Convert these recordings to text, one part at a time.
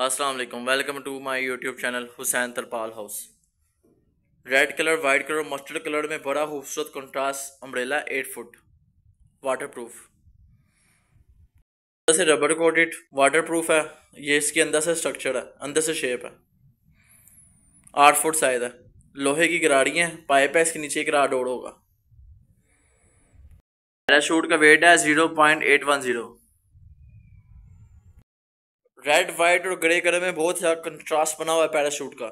अस्सलाम वालेकुम welcome to my YouTube channel Hussain Tarpal house red colour white colour mustard colour में बड़ा खूबसूरत contrast umbrella eight foot waterproof अंदर से रबर कोटेड वाटर प्रूफ है ये इसके अंदर से स्ट्रक्चर है अंदर से शेप है आठ फुट साइज है लोहे की है पाइप है इसके नीचे एक राड होगा पैराशूट का वेट है zero point eight one zero red white और ग्रे कलर में बहुत सारा कंट्रास्ट बना हुआ है पैराशूट का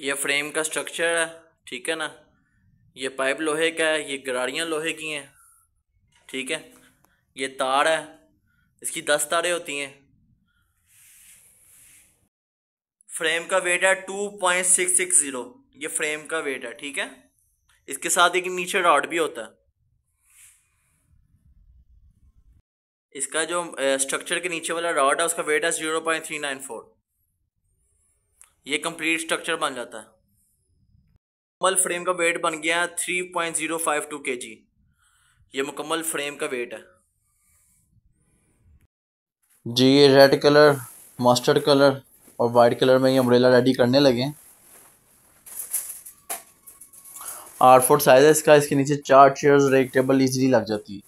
ये फ्रेम का स्ट्रक्चर है ठीक है ना ये पाइप लोहे का है ये गरारियाँ लोहे की हैं ठीक है ये तार है इसकी दस तारें होती हैं फ्रेम का वेट है two point six six zero ये फ्रेम का वेट है ठीक है इसके साथ एक नीचे रॉड भी होता है इसका जो स्ट्रक्चर के नीचे वाला रॉड है उसका वेट है zero point three nine four ये कंप्लीट स्ट्रक्चर बन जाता है मुकम्मल फ्रेम का वेट बन गया three point zero five two K G ये मुकम्मल फ्रेम का वेट है जी ये रेड कलर मस्टर्ड कलर और वाइट कलर में ये अम्ब्रेला रेडी करने लगे आर फोर साइज है इसका इसके नीचे चार चेयर्स और एक टेबल इजीली लग जाती है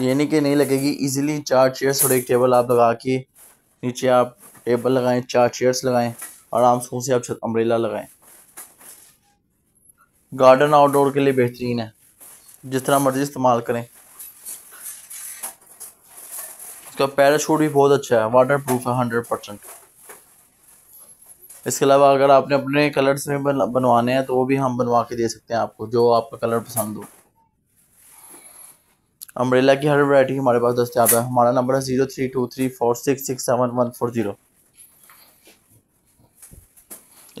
यानी कि नहीं लगेगी इजीली चार चेयर्स और एक टेबल आप लगा के नीचे आप टेबल लगाएं चार चेयर्स लगाएं आराम सुकून से आप अम्ब्रेला लगाएं गार्डन आउटडोर के लिए बेहतरीन है जिस तरह मर्ज़ी इस्तेमाल करें इसका पैराशूट भी बहुत अच्छा है वाटर प्रूफ है हंड्रेड परसेंट इसके अलावा अगर आपने अपने कलर्स में बनवाने हैं तो वो भी हम बनवा के दे सकते हैं आपको जो आपका कलर पसंद हो अम्ब्रेला की हर वैरायटी हमारे पास दस्तियाब है हमारा नंबर है zero three two three four six six seven one four zero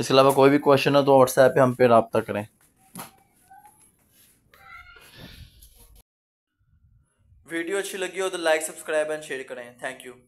इसके अलावा कोई भी क्वेश्चन हो तो व्हाट्सएप पे हम पे रबता करें वीडियो अच्छी लगी हो तो लाइक सब्सक्राइब एंड शेयर करें थैंक यू